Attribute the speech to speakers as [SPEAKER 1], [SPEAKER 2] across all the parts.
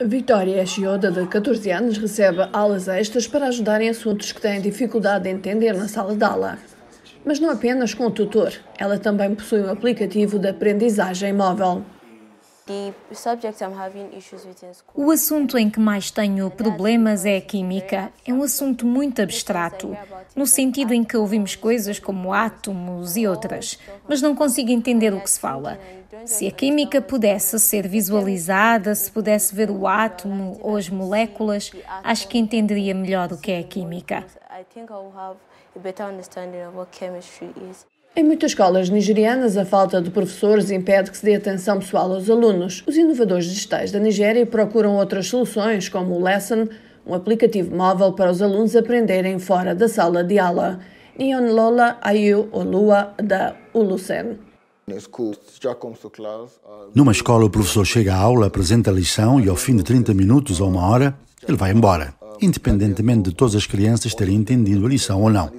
[SPEAKER 1] Vitória Shioda, de 14 anos, recebe aulas extras para ajudar em assuntos que tem dificuldade de entender na sala de aula. Mas não apenas com o tutor, ela também possui um aplicativo de aprendizagem móvel.
[SPEAKER 2] O assunto em que mais tenho problemas é a química. É um assunto muito abstrato, no sentido em que ouvimos coisas como átomos e outras, mas não consigo entender o que se fala. Se a química pudesse ser visualizada, se pudesse ver o átomo ou as moléculas, acho que entenderia melhor o que é a
[SPEAKER 1] química. Em muitas escolas nigerianas, a falta de professores impede que se dê atenção pessoal aos alunos. Os inovadores digitais da Nigéria procuram outras soluções, como o Lesson, um aplicativo móvel para os alunos aprenderem fora da sala de aula. Lola Ayu Olua, da Ulusen.
[SPEAKER 3] Numa escola, o professor chega à aula, apresenta a lição e, ao fim de 30 minutos ou uma hora, ele vai embora independentemente de todas as crianças terem entendido a lição ou não.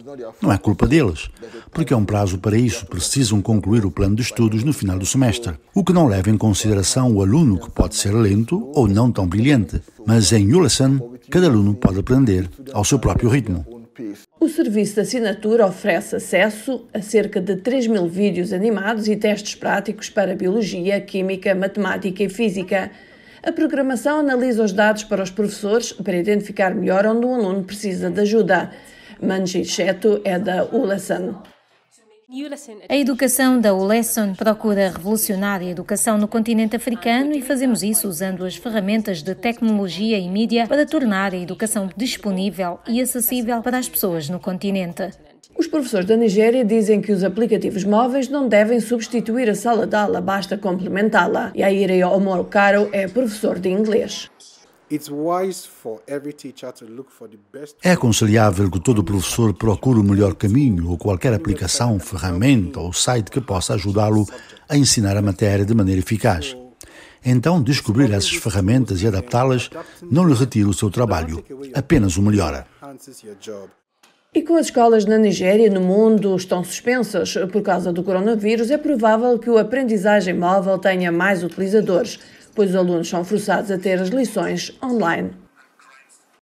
[SPEAKER 3] Não é culpa deles, porque há é um prazo para isso, precisam concluir o plano de estudos no final do semestre, o que não leva em consideração o aluno que pode ser lento ou não tão brilhante, mas em Ulesson, cada aluno pode aprender ao seu próprio ritmo.
[SPEAKER 1] O serviço de assinatura oferece acesso a cerca de 3 mil vídeos animados e testes práticos para biologia, química, matemática e física. A programação analisa os dados para os professores para identificar melhor onde um aluno precisa de ajuda. Manji Cheto é da Ulesson. A
[SPEAKER 2] educação da Ulesson procura revolucionar a educação no continente africano e fazemos isso usando as ferramentas de tecnologia e mídia para tornar a educação disponível e
[SPEAKER 1] acessível para as pessoas no continente. Os professores da Nigéria dizem que os aplicativos móveis não devem substituir a sala de aula, basta complementá-la. E a Ireia Omorocaro é professor de inglês.
[SPEAKER 3] É aconselhável que todo professor procure o melhor caminho ou qualquer aplicação, ferramenta ou site que possa ajudá-lo a ensinar a matéria de maneira eficaz. Então, descobrir essas ferramentas e adaptá-las não lhe retira o seu trabalho, apenas o melhora.
[SPEAKER 1] E com as escolas na Nigéria e no mundo estão suspensas por causa do coronavírus, é provável que o aprendizagem móvel tenha mais utilizadores, pois os alunos são forçados a ter as lições online.